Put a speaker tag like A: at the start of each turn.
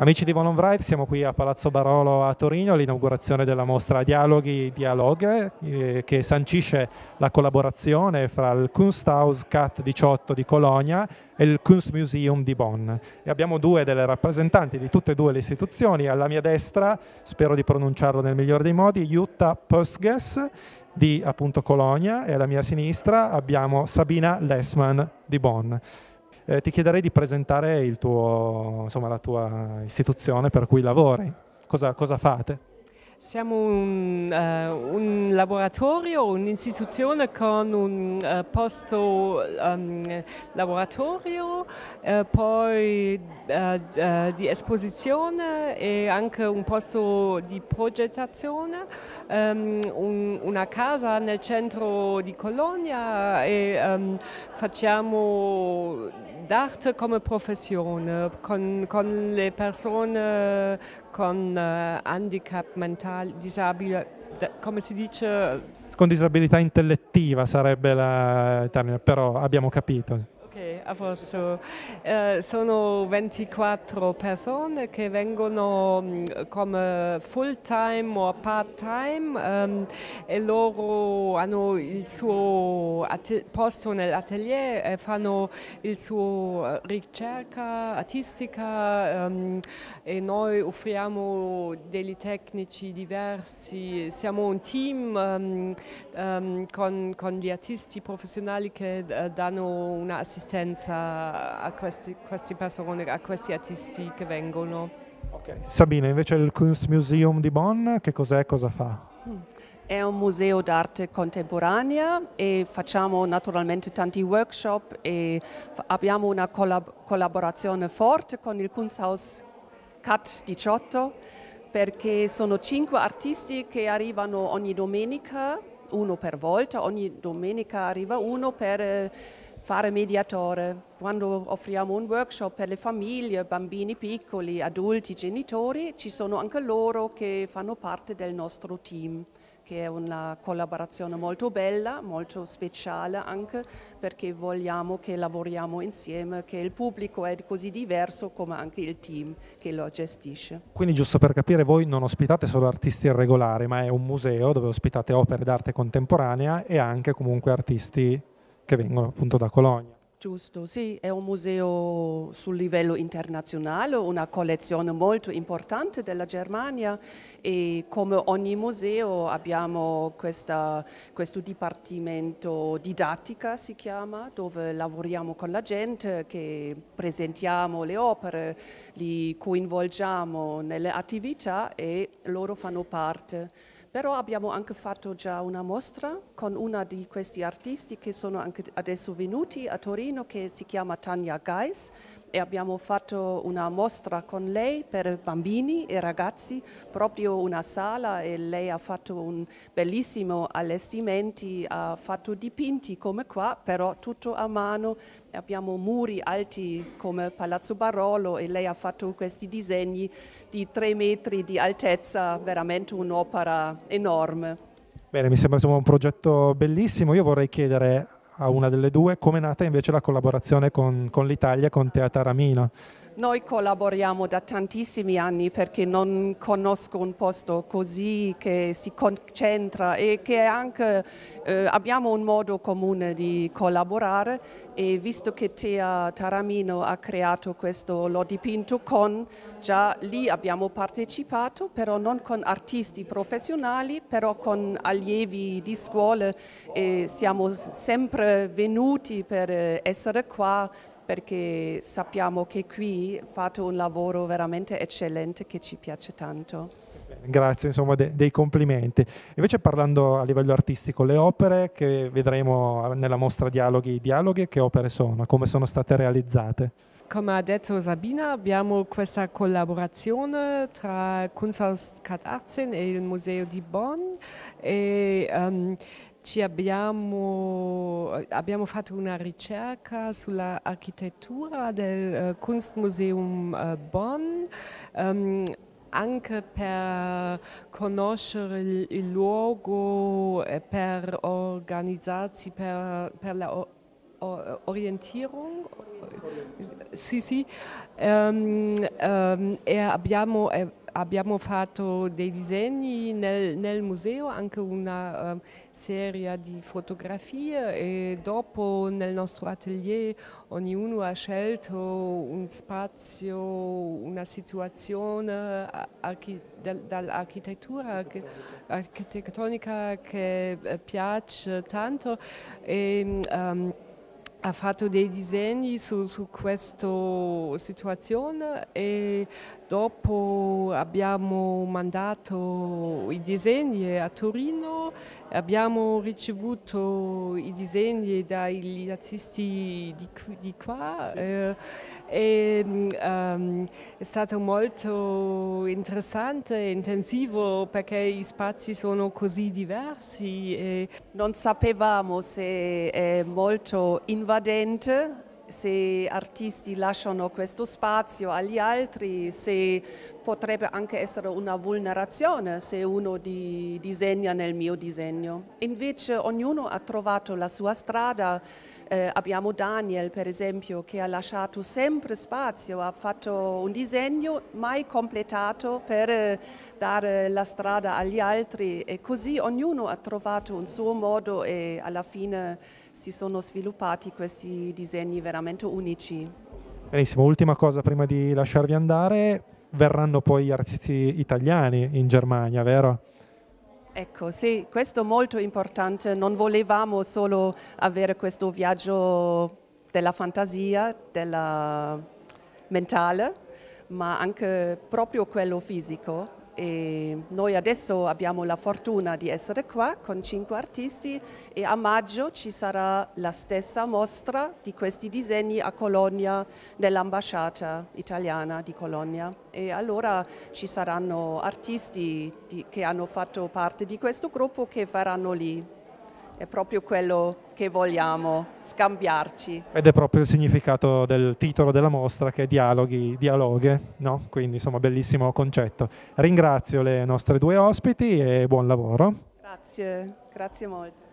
A: Amici di Von Wright, siamo qui a Palazzo Barolo a Torino all'inaugurazione della mostra Dialoghi Dialoghe eh, che sancisce la collaborazione fra il Kunsthaus CAT 18 di Colonia e il Kunstmuseum di Bonn. E abbiamo due delle rappresentanti di tutte e due le istituzioni, alla mia destra, spero di pronunciarlo nel migliore dei modi, Jutta Pösges di appunto Colonia e alla mia sinistra abbiamo Sabina Lessmann di Bonn eh, ti chiederei di presentare tuo, insomma, la tua istituzione per cui lavori. Cosa, cosa fate?
B: Siamo un, uh, un, laboratorio, un'istituzione con un uh, posto um, laboratorio, uh, poi di esposizione e anche un posto di progettazione, um, un, una casa nel centro di Colonia e um, facciamo d'arte come professione con, con, le persone con handicap mentale mentale, disabile, come si dice?
A: Con disabilità intellettiva sarebbe la, termine, però abbiamo capito
B: a posto. Eh, sono 24 persone che vengono mm, come full time o part time ehm, e loro hanno il suo posto nell'atelier e fanno il suo eh, ricerca artistica ehm, e noi offriamo degli tecnici diversi, siamo un team ehm, ehm con, con gli artisti professionali che eh, danno un'assistenza accoglienza a questi, queste persone, a questi artisti che vengono. Okay.
A: Sabina, invece il Kunstmuseum di Bonn, che cos'è e cosa fa?
C: È un museo d'arte contemporanea e facciamo naturalmente tanti workshop e abbiamo una collab collaborazione forte con il Kunsthaus CAT 18 perché sono cinque artisti che arrivano ogni domenica, uno per volta, ogni domenica arriva uno per... Eh, fare mediatore. Quando offriamo un workshop per le famiglie, bambini piccoli, adulti, genitori, ci sono anche loro che fanno parte del nostro team che è una collaborazione molto bella, molto speciale anche perché vogliamo che lavoriamo insieme, che il pubblico è così diverso come anche il team che lo gestisce.
A: Quindi giusto per capire, voi non ospitate solo artisti irregolari, ma è un museo dove ospitate opere d'arte contemporanea e anche comunque artisti che vengono appunto da Colonia.
C: Giusto, sì, è un museo sul livello internazionale, una collezione molto importante della Germania e come ogni museo abbiamo questa, questo dipartimento didattica, si chiama, dove lavoriamo con la gente, che presentiamo le opere, li coinvolgiamo nelle attività e loro fanno parte però abbiamo anche fatto già una mostra con una di questi artisti che sono anche adesso venuti a Torino che si chiama Tania Geis e abbiamo fatto una mostra con lei per bambini e ragazzi, proprio una sala e lei ha fatto un bellissimo allestimento, ha fatto dipinti come qua, però tutto a mano, abbiamo muri alti come Palazzo Barolo e lei ha fatto questi disegni di tre metri di altezza, veramente un'opera enorme.
A: Bene, mi sembra un progetto bellissimo, io vorrei chiedere a una delle due, come è nata invece la collaborazione con, con l'Italia, con Teatro Teataramino.
C: Noi collaboriamo da tantissimi anni perché non conosco un posto così che si concentra e che anche eh, abbiamo un modo comune di collaborare e visto che Tea Taramino ha creato questo L'ho dipinto con, già lì abbiamo partecipato però non con artisti professionali però con allievi di scuola e siamo sempre venuti per eh, essere qua perché sappiamo che qui fate un lavoro veramente eccellente che ci piace tanto.
A: Grazie, insomma, de dei complimenti. Invece parlando a livello artistico, le opere che vedremo eh, nella mostra Dialoghi, Dialoghi che opere sono? Come sono state realizzate?
B: Come ha detto Sabina, abbiamo questa collaborazione tra Kunsthaus Katarzen e il Museo di Bonn e um, abbiamo, abbiamo, fatto una ricerca sull'architettura del eh, Kunstmuseum eh, Bonn. Um, anche per conoscere il, il luogo, per organizzarsi, per, per la Orientierung. Sì, sì. Um, um, e abbiamo, eh, abbiamo, fatto dei disegni nel, nel museo, anche una um, serie di fotografie e dopo nel nostro atelier ognuno ha scelto un spazio, una situazione archi dall'architettura architettonica che eh, piace tanto. E, ha fatto dei disegni su, su questa situazione e dopo abbiamo mandato i disegni a Torino, abbiamo ricevuto i disegni dagli artisti di, di qua. Eh, e, um, ehm, è stato molto interessante e intensivo perché gli spazi sono così
C: diversi. E... Non sapevamo se è molto invadente se artisti lasciano questo spazio agli altri, se potrebbe anche essere una vulnerazione se uno di disegna nel mio disegno. Invece ognuno ha trovato la sua strada eh, abbiamo Daniel per esempio che ha lasciato sempre spazio, ha fatto un disegno mai completato per eh, dare eh, la strada agli altri e così ognuno ha trovato un suo modo e alla fine si sono sviluppati questi disegni veramente unici.
A: Benissimo, ultima cosa prima di lasciarvi andare, verranno poi gli artisti italiani in Germania, vero?
C: Ecco, sì, questo è molto importante. Non volevamo solo avere questo viaggio della fantasia, della mentale, ma anche proprio quello fisico e noi adesso abbiamo la fortuna di essere qua con cinque artisti e a maggio ci sarà la stessa mostra di questi disegni a Colonia nell'ambasciata italiana di Colonia e allora ci saranno artisti di, che hanno fatto parte di questo gruppo che faranno lì è proprio quello che vogliamo scambiarci.
A: Ed è proprio il significato del titolo della mostra che è Dialoghi, Dialoghe, no? quindi insomma bellissimo concetto. Ringrazio le nostre due ospiti e buon lavoro.
C: Grazie, grazie molto.